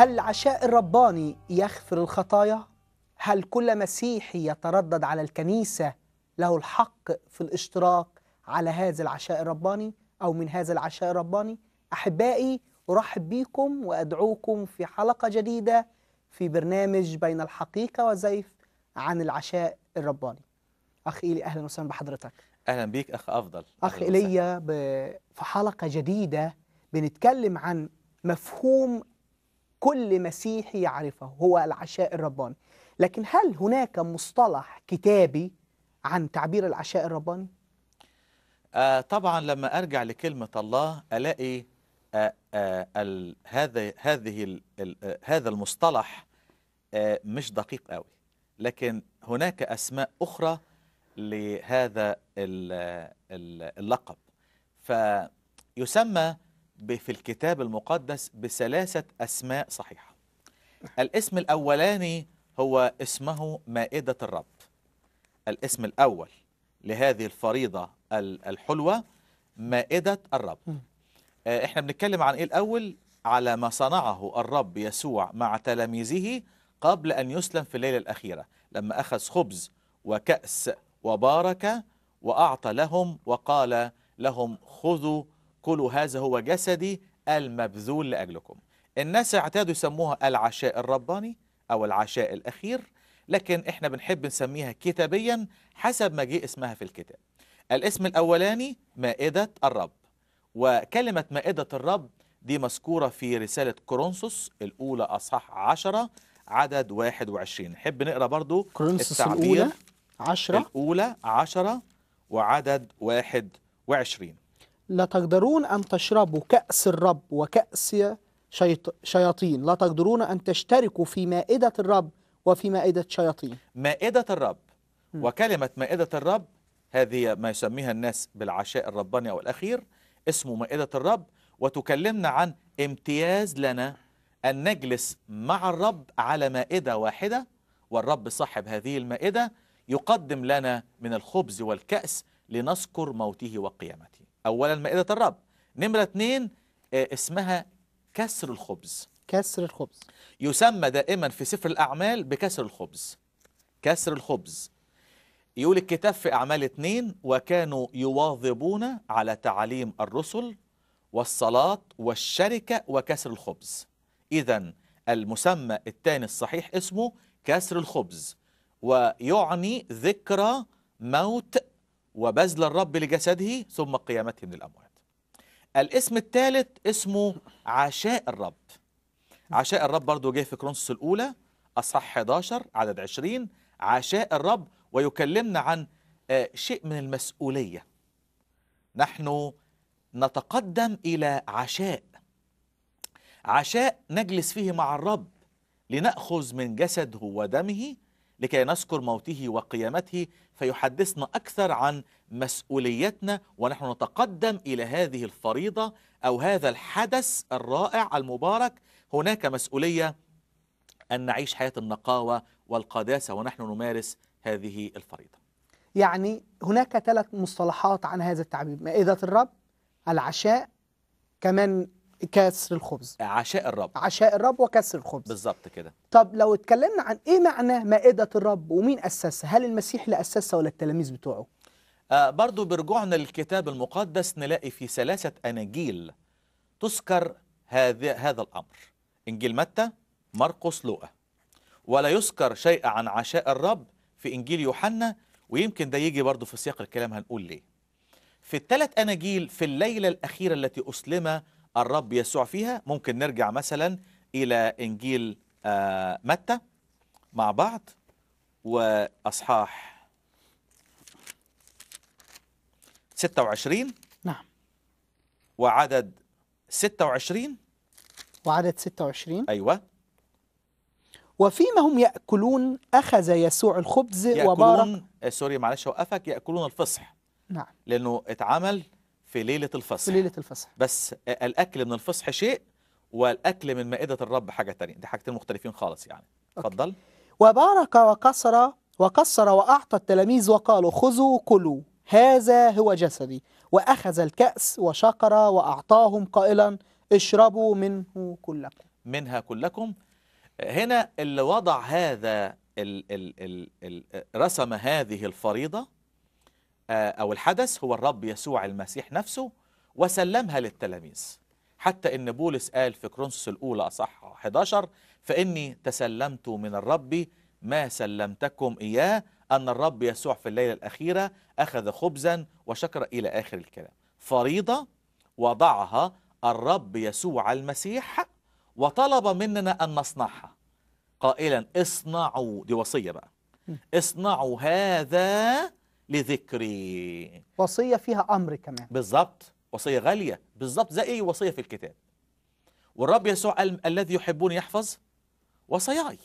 هل العشاء الرباني يغفر الخطايا؟ هل كل مسيحي يتردد على الكنيسة له الحق في الاشتراك على هذا العشاء الرباني أو من هذا العشاء الرباني؟ أحبائي أرحب بيكم وأدعوكم في حلقة جديدة في برنامج بين الحقيقة وزيف عن العشاء الرباني أخ إيلي أهلا وسهلا بحضرتك أهلا بيك أخ أفضل أخ إيليا في حلقة جديدة بنتكلم عن مفهوم كل مسيحي يعرفه هو العشاء الرباني لكن هل هناك مصطلح كتابي عن تعبير العشاء الرباني؟ آه طبعا لما أرجع لكلمة الله ألاقي آه آه هذا هذه آه، هذا المصطلح آه مش دقيق قوي لكن هناك أسماء أخرى لهذا آه، اللقب فيسمى في الكتاب المقدس بثلاثة أسماء صحيحة الاسم الأولاني هو اسمه مائدة الرب الاسم الأول لهذه الفريضة الحلوة مائدة الرب آه، احنا بنتكلم عن ايه الأول على ما صنعه الرب يسوع مع تلاميذه قبل أن يسلم في الليلة الأخيرة لما أخذ خبز وكأس وبارك وأعطى لهم وقال لهم خذوا كلوا هذا هو جسدي المبذول لأجلكم الناس اعتادوا يسموها العشاء الرباني أو العشاء الأخير لكن احنا بنحب نسميها كتابيا حسب ما جه اسمها في الكتاب الاسم الأولاني مائدة الرب وكلمة مائدة الرب دي مذكورة في رسالة كورنثوس الأولى أصح عشرة عدد 21 نحب نقرأ برضو كورنثوس الأولى عشرة الأولى عشرة وعدد 21 لا تقدرون أن تشربوا كأس الرب وكأس شياطين لا تقدرون أن تشتركوا في مائدة الرب وفي مائدة شياطين مائدة الرب م. وكلمة مائدة الرب هذه ما يسميها الناس بالعشاء الرباني أو الأخير اسمه مائدة الرب وتكلمنا عن امتياز لنا أن نجلس مع الرب على مائدة واحدة والرب صاحب هذه المائدة يقدم لنا من الخبز والكأس لنذكر موته وقيامته أولا مائدة الرب نمرة اتنين آه، اسمها كسر الخبز كسر الخبز يسمى دائما في سفر الأعمال بكسر الخبز كسر الخبز يقول الكتاب في أعمال اتنين وكانوا يواظبون على تعاليم الرسل والصلاة والشركة وكسر الخبز إذا المسمى الثاني الصحيح اسمه كسر الخبز ويعني ذكرى موت وبذل الرب لجسده ثم قيامته من الأموات الاسم الثالث اسمه عشاء الرب عشاء الرب برضه جه في كرونس الأولى أصحاح 11 عدد 20 عشاء الرب ويكلمنا عن آه، شيء من المسؤولية نحن نتقدم إلى عشاء عشاء نجلس فيه مع الرب لنأخذ من جسده ودمه لكي نذكر موته وقيامته فيحدثنا أكثر عن مسؤوليتنا ونحن نتقدم إلى هذه الفريضة أو هذا الحدث الرائع المبارك هناك مسؤولية أن نعيش حياة النقاوة والقداسة ونحن نمارس هذه الفريضة يعني هناك ثلاث مصطلحات عن هذا التعبير مائدة الرب العشاء كمان كسر الخبز عشاء الرب عشاء الرب وكسر الخبز بالظبط كده طب لو اتكلمنا عن ايه معنى مائدة الرب ومين اسسها هل المسيح اللي اسسها ولا التلاميذ بتوعه آه برضو برجوعنا للكتاب المقدس نلاقي في ثلاثة أناجيل تذكر هذا هذا الأمر إنجيل متى مرقس لوقا ولا يذكر شيء عن عشاء الرب في إنجيل يوحنا ويمكن ده يجي برضو في سياق الكلام هنقول ليه في الثلاث أناجيل في الليلة الأخيرة التي أسلم الرب يسوع فيها ممكن نرجع مثلا إلى إنجيل آه، متى مع بعض وأصحاح 26 نعم وعدد 26 وعدد 26 أيوة وفيما هم يأكلون أخذ يسوع الخبز يأكلون وبارك آه، سوري معلش أوقفك يأكلون الفصح نعم لأنه اتعمل في ليلة الفصح في ليلة الفصح بس الأكل من الفصح شيء والأكل من مائدة الرب حاجة تانية دي حاجتين مختلفين خالص يعني اتفضل وبارك وكسر وكسر وأعطى التلاميذ وقالوا خذوا كلوا هذا هو جسدي وأخذ الكأس وشكر وأعطاهم قائلا اشربوا منه كلكم منها كلكم هنا اللي وضع هذا ال ال ال ال رسم هذه الفريضة آه، أو الحدث هو الرب يسوع المسيح نفسه وسلمها للتلاميذ حتى إن بولس قال في كرونسوس الأولى أصح 11 فإني تسلمت من الرب ما سلمتكم إياه أن الرب يسوع في الليلة الأخيرة أخذ خبزا وشكر إلى آخر الكلام فريضة وضعها الرب يسوع المسيح وطلب مننا أن نصنعها قائلا اصنعوا دي وصية بقى اصنعوا هذا لذكري وصية فيها أمر كمان بالظبط وصية غالية بالظبط زي أي وصية في الكتاب والرب يسوع قال الذي يحبون يحفظ وصاياي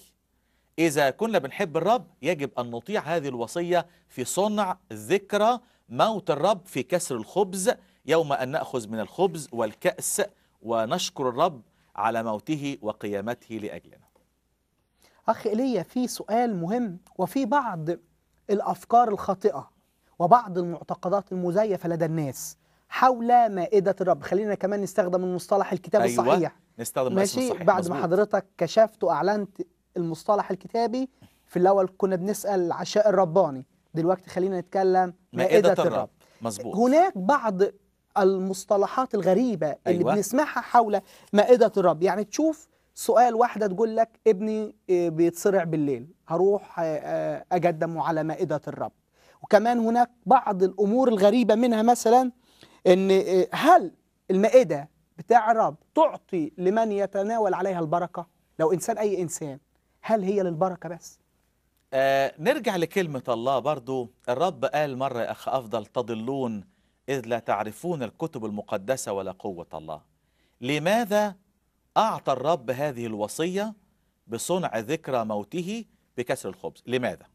إذا كنا بنحب الرب يجب أن نطيع هذه الوصية في صنع ذكرى موت الرب في كسر الخبز يوم أن نأخذ من الخبز والكأس ونشكر الرب على موته وقيامته لأجلنا أخي إلي في سؤال مهم وفي بعض الأفكار الخاطئة وبعض المعتقدات المزيفة لدى الناس حول مائدة الرب خلينا كمان نستخدم المصطلح الكتاب أيوة. الصحيح نستخدم ماشي الصحيح. بعد مزبوط. ما حضرتك كشفت وأعلنت المصطلح الكتابي في الأول كنا بنسأل عشاء الرباني دلوقتي خلينا نتكلم مائدة, مائدة الرب, الرب. مزبوط. هناك بعض المصطلحات الغريبة أيوة. اللي بنسمعها حول مائدة الرب يعني تشوف سؤال واحدة تقول لك ابني آه، بيتصرع بالليل هروح آه، آه، أقدمه على مائدة الرب وكمان هناك بعض الأمور الغريبة منها مثلا أن آه، هل المائدة بتاع الرب تعطي لمن يتناول عليها البركة لو إنسان أي إنسان هل هي للبركة بس آه نرجع لكلمة الله برضو الرب قال مرة يا أخ أفضل تضلون إذ لا تعرفون الكتب المقدسة ولا قوة الله لماذا أعطى الرب هذه الوصية بصنع ذكرى موته بكسر الخبز لماذا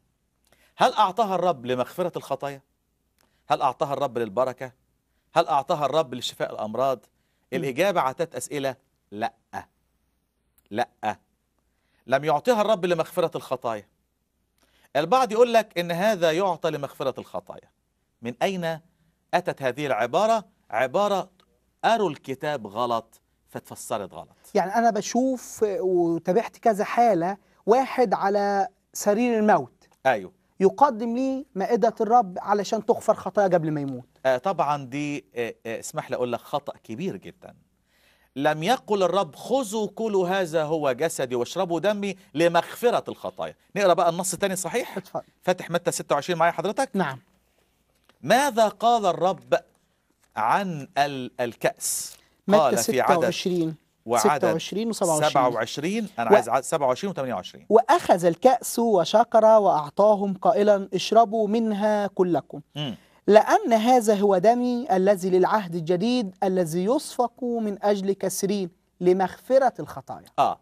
هل أعطاها الرب لمغفرة الخطايا؟ هل أعطاها الرب للبركة؟ هل أعطاها الرب لشفاء الأمراض؟ الإجابة على ثلاث أسئلة لأ لأ لم يعطيها الرب لمغفرة الخطايا البعض يقول لك إن هذا يعطى لمغفرة الخطايا من أين أتت هذه العبارة؟ عبارة أروا الكتاب غلط فتفسرت غلط يعني أنا بشوف وتابعت كذا حالة واحد على سرير الموت أيوه يقدم لي مائدة الرب علشان تغفر خطايا قبل ما يموت آه طبعا دي آه آه اسمح لي أقول لك خطأ كبير جدا لم يقل الرب خذوا كل هذا هو جسدي واشربوا دمي لمغفرة الخطايا نقرأ بقى النص الثاني صحيح اتفضل فاتح متى 26 معايا حضرتك نعم ماذا قال الرب عن الكأس قال في عدد 26 وعدد 26 و 27 27 انا و... عايز 27 و 28 واخذ الكاس وشكر واعطاهم قائلا اشربوا منها كلكم م. لأن هذا هو دمي الذي للعهد الجديد الذي يصفق من أجل كثيرين لمغفرة الخطايا آه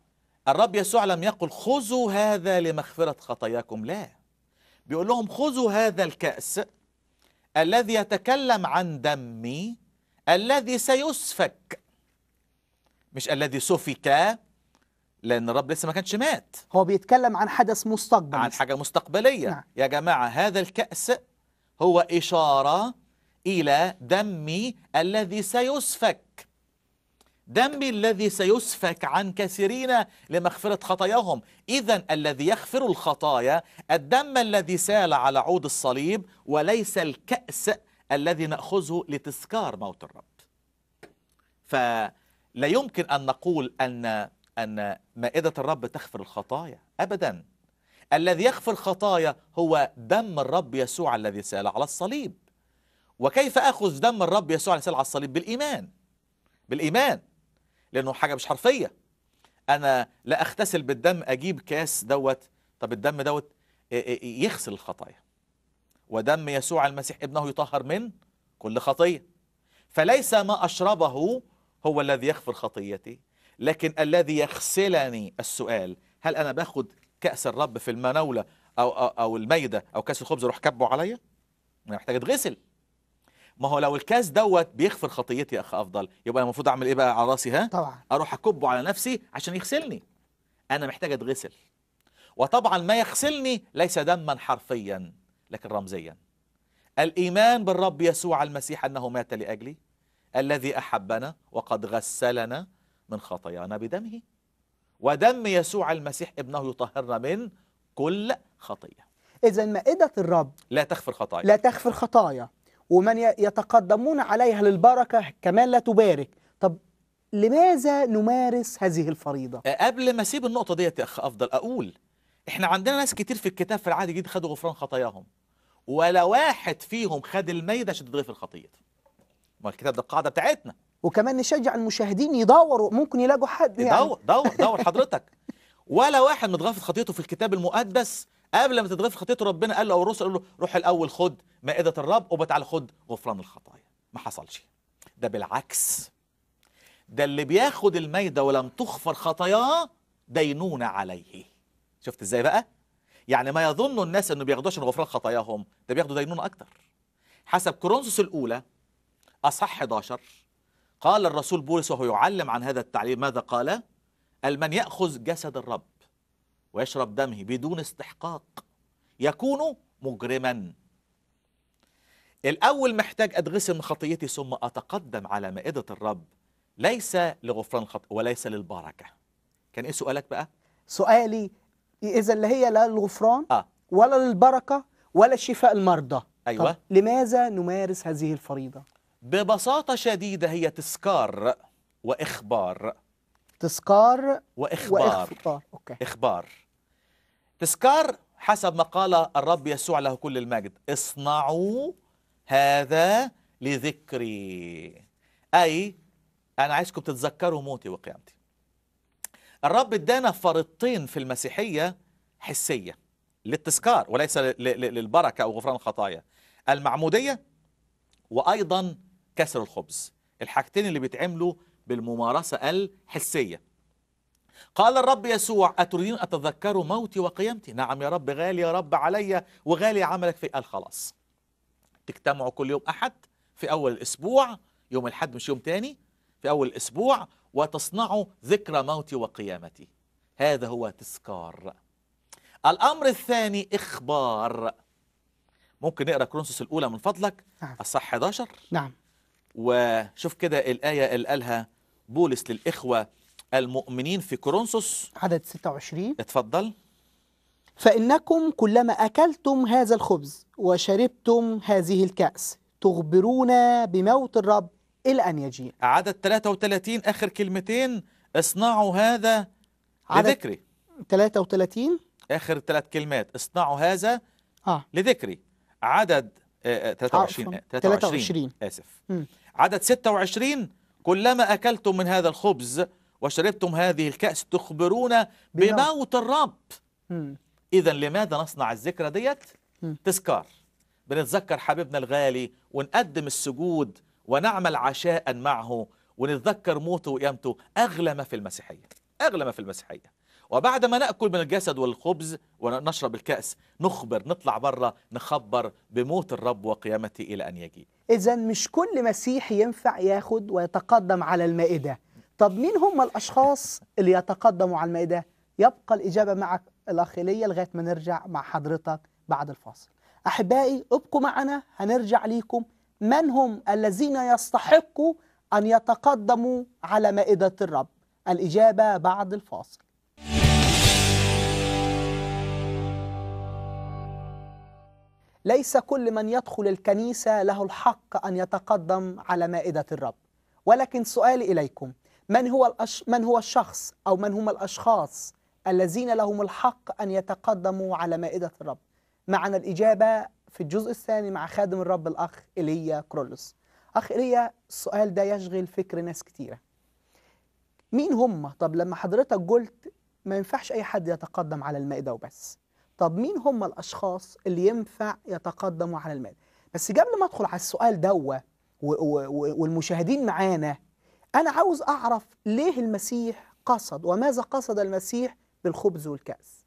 الرب يسوع لم يقل خذوا هذا لمغفرة خطاياكم لا بيقول لهم خذوا هذا الكأس الذي يتكلم عن دمي الذي سيسفك مش الذي سفك لأن الرب لسه ما كانش مات هو بيتكلم عن حدث مستقبلي عن حاجة مستقبلية نعم. يا جماعة هذا الكأس هو إشارة إلى دمي الذي سيسفك دمي الذي سيسفك عن كثيرين لمغفرة خطاياهم إذا الذي يغفر الخطايا الدم الذي سال على عود الصليب وليس الكأس الذي نأخذه لتذكار موت الرب ف لا يمكن أن نقول أن أن مائدة الرب تغفر الخطايا أبدا الذي يغفر الخطايا هو دم الرب يسوع الذي سال على الصليب وكيف أخذ دم الرب يسوع الذي سال على الصليب بالإيمان بالإيمان لأنه حاجة مش حرفية أنا لا أغتسل بالدم أجيب كاس دوت طب الدم دوت إيه، إيه، إيه، يغسل الخطايا ودم يسوع المسيح ابنه يطهر من كل خطية فليس ما أشربه هو الذي يغفر خطيتي لكن الذي يغسلني السؤال هل انا باخد كاس الرب في المناوله او او, أو الميده او كاس الخبز اروح كبه عليا انا محتاج اتغسل ما هو لو الكاس دوت بيغفر خطيتي يا اخ افضل يبقى انا المفروض اعمل ايه بقى على راسي ها طبعا اروح اكبه على نفسي عشان يغسلني انا محتاج اتغسل وطبعا ما يغسلني ليس دما حرفيا لكن رمزيا الايمان بالرب يسوع المسيح انه مات لاجلي الذي أحبنا وقد غسلنا من خطايانا بدمه ودم يسوع المسيح ابنه يطهرنا من كل خطية إذا مائدة الرب لا تغفر خطايا لا تغفر خطايا ومن يتقدمون عليها للبركة كمان لا تبارك طب لماذا نمارس هذه الفريضة؟ أه، قبل ما أسيب النقطة دي أفضل أقول إحنا عندنا ناس كتير في الكتاب في العهد الجديد خدوا غفران خطاياهم ولا واحد فيهم خد الميدة عشان تتغفر خطيته ما الكتاب ده القاعده بتاعتنا وكمان نشجع المشاهدين يدوروا ممكن يلاقوا حد يعني دور دور دور حضرتك ولا واحد متغفل خطيته في الكتاب المقدس قبل ما تتغفل خطيته ربنا قال له او الرسل قال له روح الاول خد مائده الرب وبتعالى خد غفران الخطايا ما حصلش ده بالعكس ده اللي بياخد الميده ولم تغفر خطاياه دينون عليه شفت ازاي بقى يعني ما يظن الناس انه بياخدوش غفران خطاياهم ده بياخدوا دينون اكتر حسب كورنثوس الاولى أصح 11 قال الرسول بولس وهو يعلم عن هذا التعليم ماذا قال المن يأخذ جسد الرب ويشرب دمه بدون استحقاق يكون مجرما الأول محتاج أتغسل من خطيتي ثم أتقدم على مائدة الرب ليس لغفران الخطيئة وليس للبركة كان إيه سؤالك بقى؟ سؤالي إذا اللي هي لا للغفران آه. ولا للبركة ولا شفاء المرضى أيوة. لماذا نمارس هذه الفريضة؟ ببساطة شديدة هي تسكار وإخبار تسكار وإخبار وإخبار. أوكي. إخبار تسكار حسب ما قال الرب يسوع له كل المجد اصنعوا هذا لذكري أي أنا عايزكم تتذكروا موتي وقيامتي الرب ادانا فرطين في المسيحية حسية للتذكار وليس للبركة أو غفران الخطايا المعمودية وأيضا كسر الخبز الحاجتين اللي بيتعملوا بالممارسة الحسية قال الرب يسوع أتريدون أتذكروا موتي وقيامتي نعم يا رب غالي يا رب علي وغالي عملك في قال خلاص تجتمعوا كل يوم أحد في أول الأسبوع يوم الحد مش يوم تاني في أول الأسبوع وتصنعوا ذكرى موتي وقيامتي هذا هو تذكار الأمر الثاني إخبار ممكن نقرأ كرونسوس الأولى من فضلك نعم. الصح 11 نعم وشوف كده الآية اللي قالها بولس للإخوة المؤمنين في كورنثوس عدد 26 اتفضل فإنكم كلما أكلتم هذا الخبز وشربتم هذه الكأس تخبرونا بموت الرب إلى أن يجيء عدد 33 آخر كلمتين اصنعوا هذا لذكري 33 آخر ثلاث كلمات اصنعوا هذا آه. لذكري عدد 23 23, 23. آسف عدد 26 كلما أكلتم من هذا الخبز وشربتم هذه الكأس تخبرون بموت الرب إذا لماذا نصنع الذكرى ديت تذكار بنتذكر حبيبنا الغالي ونقدم السجود ونعمل عشاء معه ونتذكر موته وقيامته أغلى ما في المسيحية أغلى ما في المسيحية وبعدما نأكل من الجسد والخبز ونشرب الكأس نخبر نطلع بره نخبر بموت الرب وقيامته إلى أن يجي إذا مش كل مسيحي ينفع ياخد ويتقدم على المائدة طب مين هم الأشخاص اللي يتقدموا على المائدة يبقى الإجابة معك الاخيليه لغاية ما نرجع مع حضرتك بعد الفاصل أحبائي ابقوا معنا هنرجع ليكم من هم الذين يستحقوا أن يتقدموا على مائدة الرب الإجابة بعد الفاصل ليس كل من يدخل الكنيسة له الحق أن يتقدم على مائدة الرب ولكن سؤالي إليكم من هو, الأش... من هو الشخص أو من هم الأشخاص الذين لهم الحق أن يتقدموا على مائدة الرب معنا الإجابة في الجزء الثاني مع خادم الرب الأخ إيليا كرولوس أخ إيليا السؤال ده يشغل فكر ناس كتيرة مين هم؟ طب لما حضرتك قلت ما ينفعش أي حد يتقدم على المائدة وبس طب مين هم الاشخاص اللي ينفع يتقدموا على المال بس قبل ما ادخل على السؤال دوه والمشاهدين معانا انا عاوز اعرف ليه المسيح قصد وماذا قصد المسيح بالخبز والكأس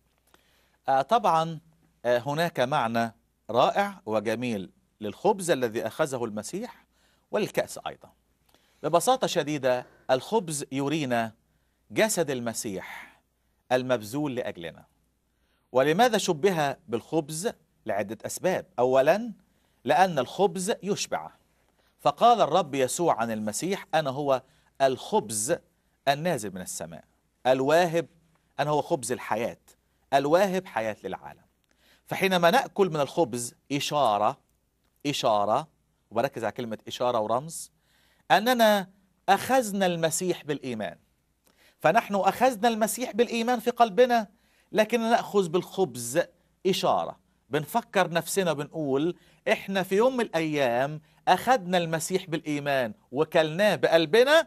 آه، طبعا آه، هناك معنى رائع وجميل للخبز الذي أخذه المسيح والكأس أيضا ببساطة شديدة الخبز يرينا جسد المسيح المبذول لأجلنا ولماذا شبه بالخبز لعدة أسباب أولا لأن الخبز يشبع فقال الرب يسوع عن المسيح أنا هو الخبز النازل من السماء الواهب أنا هو خبز الحياة الواهب حياة للعالم فحينما نأكل من الخبز إشارة إشارة وبركز على كلمة إشارة ورمز أننا أخذنا المسيح بالإيمان فنحن أخذنا المسيح بالإيمان في قلبنا لكن نأخذ بالخبز إشارة بنفكر نفسنا بنقول إحنا في يوم من الأيام أخذنا المسيح بالإيمان وكلناه بقلبنا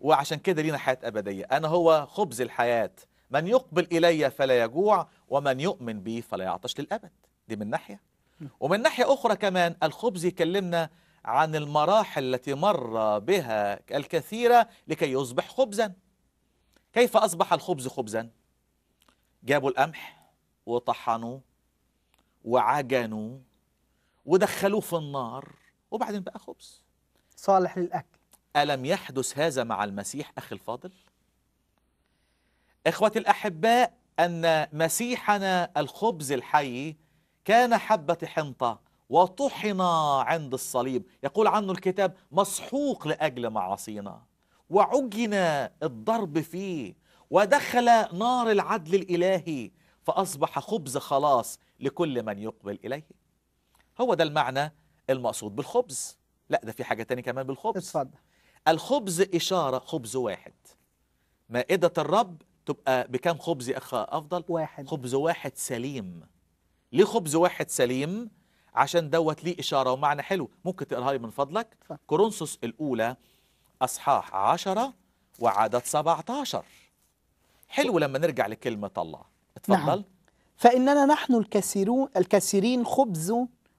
وعشان كده لينا حياة أبدية أنا هو خبز الحياة من يقبل إلي فلا يجوع ومن يؤمن بي فلا يعطش للأبد دي من ناحية ومن ناحية أخرى كمان الخبز يكلمنا عن المراحل التي مر بها الكثيرة لكي يصبح خبزا كيف أصبح الخبز خبزا جابوا القمح وطحنوه وعجنوه ودخلوه في النار وبعدين بقى خبز صالح للأكل ألم يحدث هذا مع المسيح أخي الفاضل؟ إخوتي الأحباء أن مسيحنا الخبز الحي كان حبة حنطة وطحن عند الصليب يقول عنه الكتاب مسحوق لأجل معاصينا وعجن الضرب فيه ودخل نار العدل الإلهي فأصبح خبز خلاص لكل من يقبل إليه هو ده المعنى المقصود بالخبز لا ده في حاجة تانية كمان بالخبز اتفضل الخبز إشارة خبز واحد مائدة الرب تبقى بكام خبز يا أخ أفضل واحد خبز واحد سليم ليه خبز واحد سليم عشان دوت ليه إشارة ومعنى حلو ممكن تقراها لي من فضلك كورنثوس الأولى أصحاح 10 وعدد 17 حلو لما نرجع لكلمة الله نعم. اتفضل نعم. فإننا نحن الكثيرون الكثيرين خبز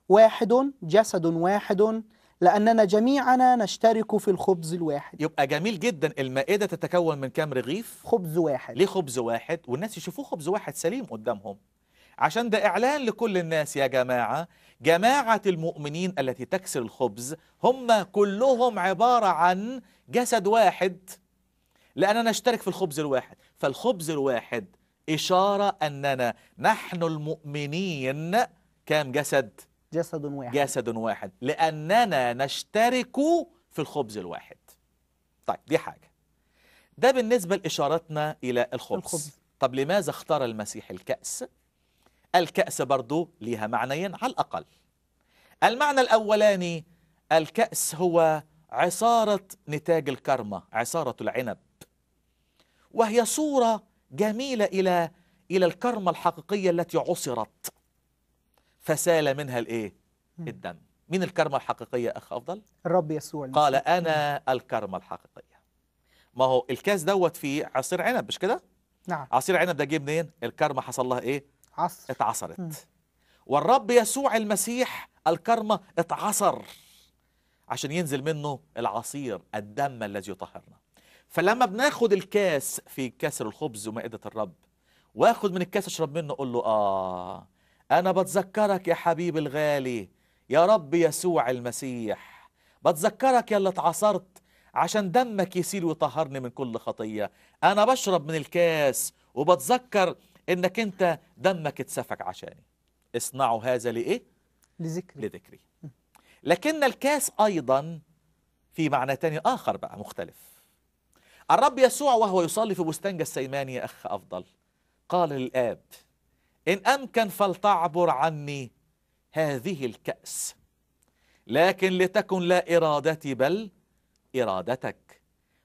واحد جسد واحد لأننا جميعنا نشترك في الخبز الواحد يبقى جميل جدا المائدة تتكون من كام رغيف؟ خبز واحد ليه خبز واحد؟ والناس يشوفوه خبز واحد سليم قدامهم عشان ده إعلان لكل الناس يا جماعة جماعة المؤمنين التي تكسر الخبز هم كلهم عبارة عن جسد واحد لأننا نشترك في الخبز الواحد فالخبز الواحد إشارة أننا نحن المؤمنين كام جسد؟ جسد واحد جسد واحد لأننا نشترك في الخبز الواحد طيب دي حاجة ده بالنسبة لإشارتنا إلى الخبز, الخبز. طب لماذا اختار المسيح الكأس؟ الكأس برضو ليها معنيين على الأقل المعنى الأولاني الكأس هو عصارة نتاج الكرمة عصارة العنب وهي صورة جميلة إلى إلى الكرمة الحقيقية التي عصرت فسال منها الإيه؟ الدم مين الكرمة الحقيقية أخ أفضل؟ الرب يسوع قال أنا الكرمة الحقيقية ما هو الكاس دوت فيه عصير عنب مش كده؟ نعم عصير عنب ده جه منين؟ الكرمة حصل لها إيه؟ عصر اتعصرت والرب يسوع المسيح الكرمة اتعصر عشان ينزل منه العصير الدم الذي يطهرنا فلما بناخد الكاس في كسر الخبز ومائدة الرب واخد من الكاس اشرب منه اقول له اه انا بتذكرك يا حبيبي الغالي يا رب يسوع المسيح بتذكرك يا اللي اتعصرت عشان دمك يسيل ويطهرني من كل خطية انا بشرب من الكاس وبتذكر انك انت دمك اتسفك عشاني اصنعوا هذا لايه لذكري لذكري لكن الكاس ايضا في معنى تاني اخر بقى مختلف الرب يسوع وهو يصلي في بستان جسيماني يا أخ أفضل قال للآب إن أمكن فلتعبر عني هذه الكأس لكن لتكن لا إرادتي بل إرادتك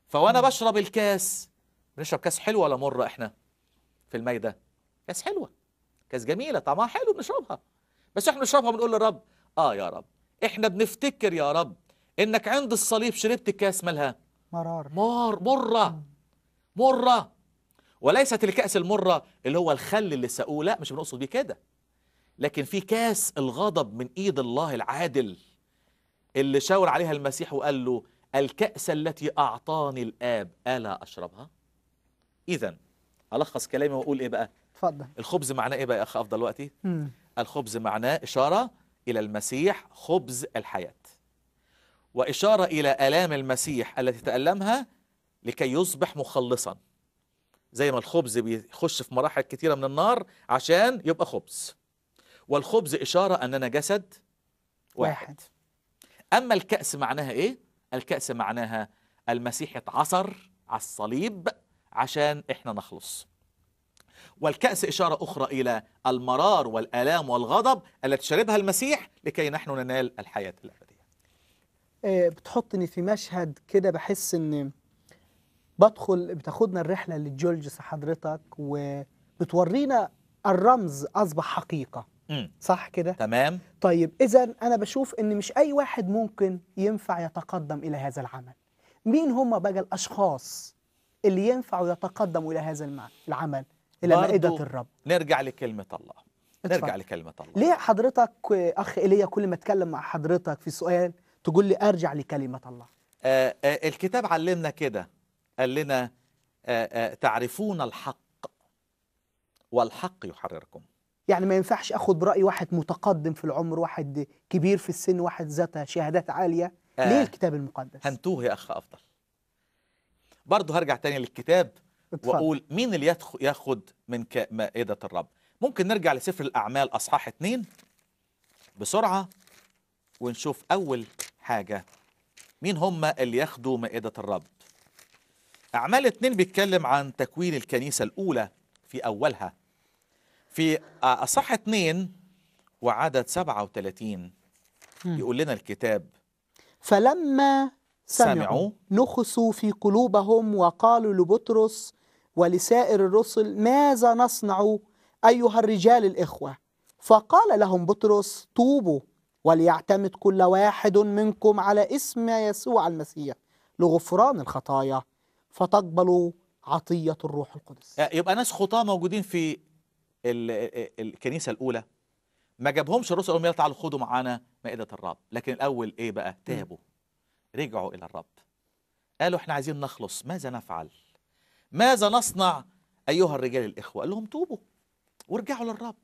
فوأنا بشرب الكاس بنشرب كاس حلوة ولا مرة إحنا في المايدة كاس حلوة كاس جميلة طعمها حلو بنشربها بس إحنا بنشربها بنقول للرب آه يا رب إحنا بنفتكر يا رب إنك عند الصليب شربت كاس مالها مرار مار مرة مرة وليست الكأس المرة اللي هو الخل اللي سأقوه لا مش بنقصد بيه كده لكن في كاس الغضب من ايد الله العادل اللي شاور عليها المسيح وقال له الكأس التي أعطاني الآب ألا أشربها إذا ألخص كلامي وأقول إيه بقى اتفضل الخبز معناه إيه بقى يا أخ أفضل وقتي مم. الخبز معناه إشارة إلى المسيح خبز الحياة وإشارة إلى آلام المسيح التي تألمها لكي يصبح مخلصا زي ما الخبز بيخش في مراحل كثيرة من النار عشان يبقى خبز والخبز إشارة أننا جسد واحد, واحد. أما الكأس معناها إيه؟ الكأس معناها المسيح اتعصر على الصليب عشان إحنا نخلص والكأس إشارة أخرى إلى المرار والآلام والغضب التي شربها المسيح لكي نحن ننال الحياة الأبدية آه، بتحطني في مشهد كده بحس ان بدخل بتاخدنا الرحله للجولجس حضرتك وبتورينا الرمز اصبح حقيقه صح كده تمام طيب اذا انا بشوف ان مش اي واحد ممكن ينفع يتقدم الى هذا العمل مين هم بقى الاشخاص اللي ينفعوا يتقدموا الى هذا العمل الى مائده الرب نرجع لكلمه الله اتفضل. نرجع لكلمه الله ليه حضرتك اخ ايليا كل ما اتكلم مع حضرتك في سؤال تقول لي ارجع لكلمه الله آآ آه، آآ آه، الكتاب علمنا كده قال لنا آآ آه، تعرفون الحق والحق يحرركم يعني ما ينفعش اخد براي واحد متقدم في العمر واحد كبير في السن واحد ذات شهادات عاليه ليه الكتاب المقدس هنتوه يا اخ افضل برضه هرجع تاني للكتاب اتفضل. واقول مين اللي يدخل ياخد من مائده الرب ممكن نرجع لسفر الاعمال اصحاح اتنين بسرعه ونشوف اول حاجة مين هم اللي ياخدوا مائدة الرب أعمال اتنين بيتكلم عن تكوين الكنيسة الأولى في أولها في أصح اتنين وعدد 37 يقول لنا الكتاب فلما سمعوا, سمعوا نخسوا في قلوبهم وقالوا لبطرس ولسائر الرسل ماذا نصنع أيها الرجال الإخوة فقال لهم بطرس طوبوا وليعتمد كل واحد منكم على اسم يسوع المسيح لغفران الخطايا فتقبلوا عطية الروح القدس آه، يبقى ناس خطاة موجودين في آه، آه، الكنيسة الأولى ما جابهمش الرسل قالوا تعالوا خدوا معانا مائدة الرب لكن الأول إيه بقى تابوا رجعوا إلى الرب قالوا احنا عايزين نخلص ماذا نفعل ماذا نصنع أيها الرجال الإخوة قال لهم توبوا وارجعوا للرب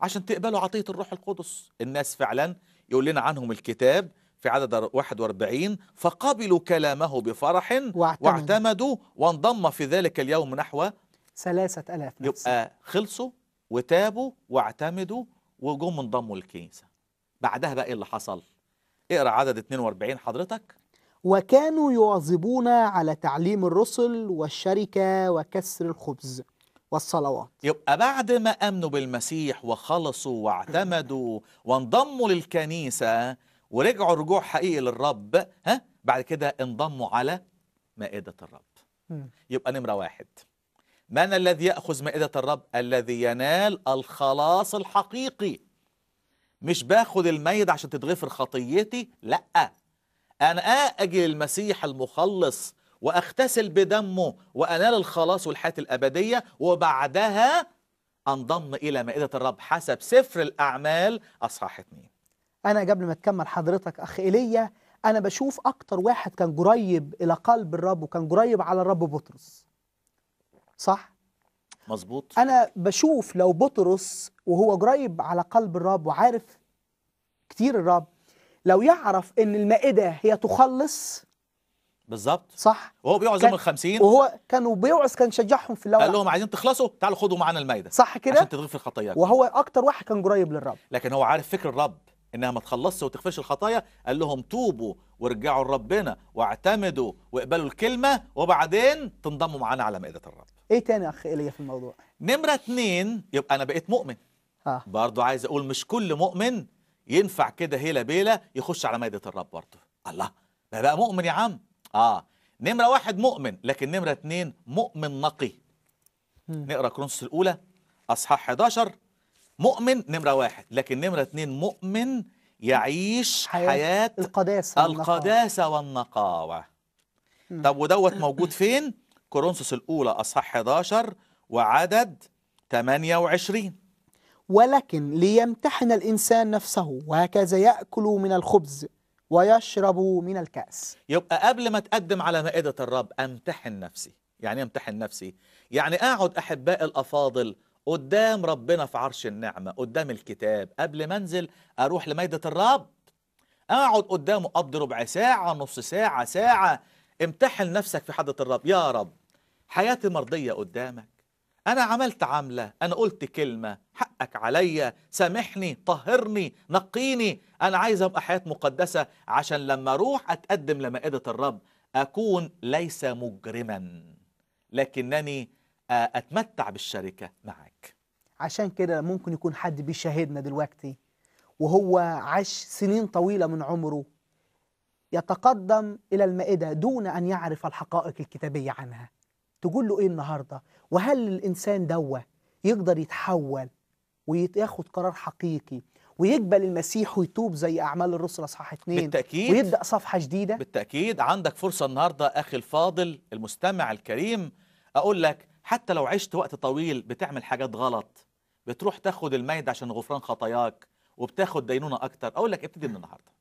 عشان تقبلوا عطية الروح القدس الناس فعلا يقول لنا عنهم الكتاب في عدد 41 فقبلوا كلامه بفرح واعتمدوا, واعتمدوا وانضم في ذلك اليوم نحو ثلاثة ألاف نفس يبقى آه، خلصوا وتابوا واعتمدوا وجم انضموا للكنيسة بعدها بقى إيه اللي حصل اقرأ عدد 42 حضرتك وكانوا يواظبون على تعليم الرسل والشركة وكسر الخبز والصلوات يبقى بعد ما امنوا بالمسيح وخلصوا واعتمدوا وانضموا للكنيسه ورجعوا رجوع حقيقي للرب ها بعد كده انضموا على مائده الرب يبقى نمره واحد من الذي ياخذ مائده الرب الذي ينال الخلاص الحقيقي مش باخد الميت عشان تتغفر خطيتي لا انا اجي المسيح المخلص واغتسل بدمه وانال الخلاص والحياه الابديه وبعدها انضم الى مائده الرب حسب سفر الاعمال اصحاح 2 انا قبل ما تكمل حضرتك اخ ايليا انا بشوف اكتر واحد كان قريب الى قلب الرب وكان قريب على الرب بطرس صح مظبوط انا بشوف لو بطرس وهو قريب على قلب الرب وعارف كتير الرب لو يعرف ان المائده هي تخلص بالظبط صح وهو بيعظ من 50 وهو كان وبيوعظ كان شجعهم في الاول قال لهم عايزين تخلصوا تعالوا خدوا معانا المائده صح كده عشان تغفر خطاياكم وهو اكتر واحد كان قريب للرب لكن هو عارف فكر الرب انها ما تخلصش وتغفرش الخطايا قال لهم توبوا وارجعوا لربنا واعتمدوا واقبلوا الكلمه وبعدين تنضموا معانا على مائده الرب ايه تاني اخ ايليا في الموضوع نمره اتنين يبقى انا بقيت مؤمن آه. برضه عايز اقول مش كل مؤمن ينفع كده هيلا بيلا يخش على مائده الرب برضه الله ده بقى مؤمن يا عم اه نمرة واحد مؤمن لكن نمرة اتنين مؤمن نقي نقرأ كرونس الأولى أصحاح 11 مؤمن نمرة واحد لكن نمرة اتنين مؤمن يعيش حياة, حياة القداسة, القداسة والنقاوة طب ودوت موجود فين؟ كورنثوس الأولى أصحاح 11 وعدد 28 ولكن ليمتحن الإنسان نفسه وهكذا يأكل من الخبز ويشربوا من الكأس يبقى قبل ما تقدم على مائدة الرب أمتحن نفسي يعني إيه أمتحن نفسي يعني أقعد أحباء الأفاضل قدام ربنا في عرش النعمة قدام الكتاب قبل ما أنزل أروح لمائدة الرب أقعد قدامه أقضي ربع ساعة نص ساعة ساعة امتحن نفسك في حضرة الرب يا رب حياتي مرضية قدامك أنا عملت عملة أنا قلت كلمة حقك عليا سامحني طهرني نقيني أنا عايز أبقى حياة مقدسة عشان لما أروح أتقدم لمائدة الرب أكون ليس مجرما لكنني آه، أتمتع بالشركة معك عشان كده ممكن يكون حد بيشاهدنا دلوقتي وهو عاش سنين طويلة من عمره يتقدم إلى المائدة دون أن يعرف الحقائق الكتابية عنها تقول له إيه النهاردة؟ وهل الإنسان دوا يقدر يتحول وياخد قرار حقيقي ويقبل المسيح ويتوب زي اعمال الرسل اصحاح اثنين بالتاكيد ويبدا صفحه جديده بالتاكيد عندك فرصه النهارده اخي الفاضل المستمع الكريم اقول لك حتى لو عشت وقت طويل بتعمل حاجات غلط بتروح تاخد الميد عشان غفران خطاياك وبتاخد دينونه اكتر اقول لك ابتدي من النهارده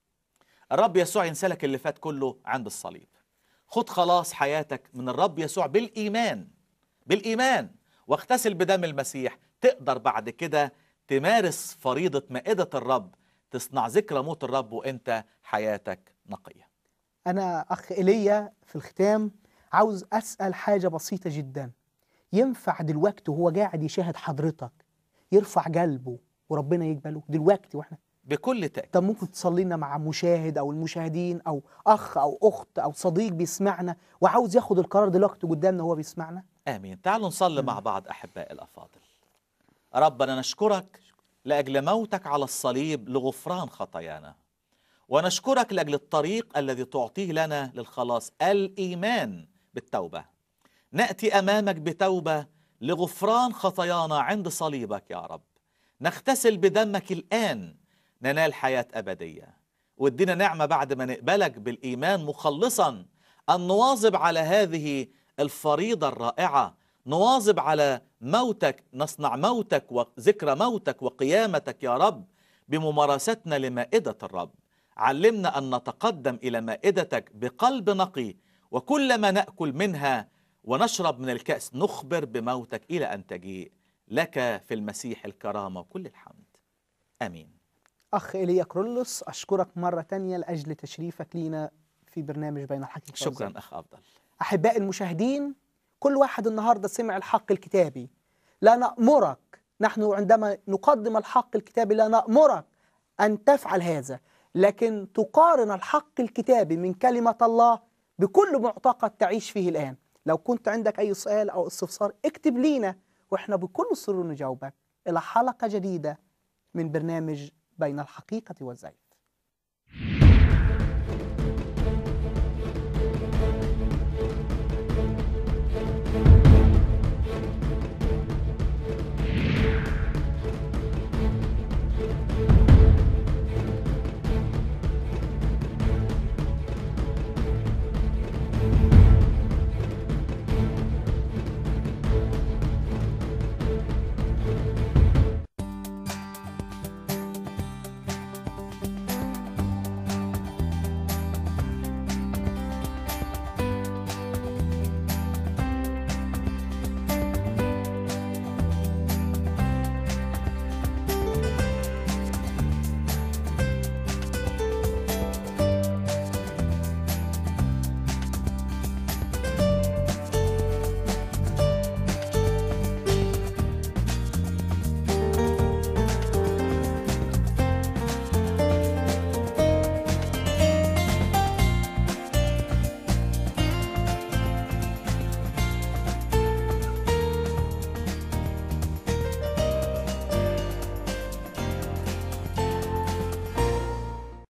الرب يسوع ينسلك اللي فات كله عند الصليب خد خلاص حياتك من الرب يسوع بالايمان بالإيمان واغتسل بدم المسيح تقدر بعد كده تمارس فريضة مائدة الرب تصنع ذكرى موت الرب وانت حياتك نقية أنا أخ إيليا في الختام عاوز أسأل حاجة بسيطة جدا ينفع دلوقتي وهو قاعد يشاهد حضرتك يرفع قلبه وربنا يقبله دلوقتي واحنا بكل تأكيد طب ممكن تصلي لنا مع مشاهد او المشاهدين او اخ او اخت او صديق بيسمعنا وعاوز ياخد القرار دلوقتي قدامنا وهو بيسمعنا آمين تعالوا نصلي مع بعض أحباء الأفاضل ربنا نشكرك لأجل موتك على الصليب لغفران خطايانا ونشكرك لأجل الطريق الذي تعطيه لنا للخلاص الإيمان بالتوبة نأتي أمامك بتوبة لغفران خطايانا عند صليبك يا رب نغتسل بدمك الآن ننال حياة أبدية وادينا نعمة بعد ما نقبلك بالإيمان مخلصا أن نواظب على هذه الفريضة الرائعة نواظب على موتك نصنع موتك وذكرى موتك وقيامتك يا رب بممارستنا لمائدة الرب علمنا أن نتقدم إلى مائدتك بقلب نقي وكلما نأكل منها ونشرب من الكأس نخبر بموتك إلى أن تجيء لك في المسيح الكرامة وكل الحمد أمين أخ إيليا كرولوس أشكرك مرة تانية لأجل تشريفك لينا في برنامج بين الحقيقة شكرا أخ أفضل أحباء المشاهدين كل واحد النهاردة سمع الحق الكتابي لا نأمرك نحن عندما نقدم الحق الكتابي لا نأمرك أن تفعل هذا لكن تقارن الحق الكتابي من كلمة الله بكل معتقد تعيش فيه الآن لو كنت عندك أي سؤال أو استفسار اكتب لينا وإحنا بكل سرور نجاوبك إلى حلقة جديدة من برنامج بين الحقيقة والزيف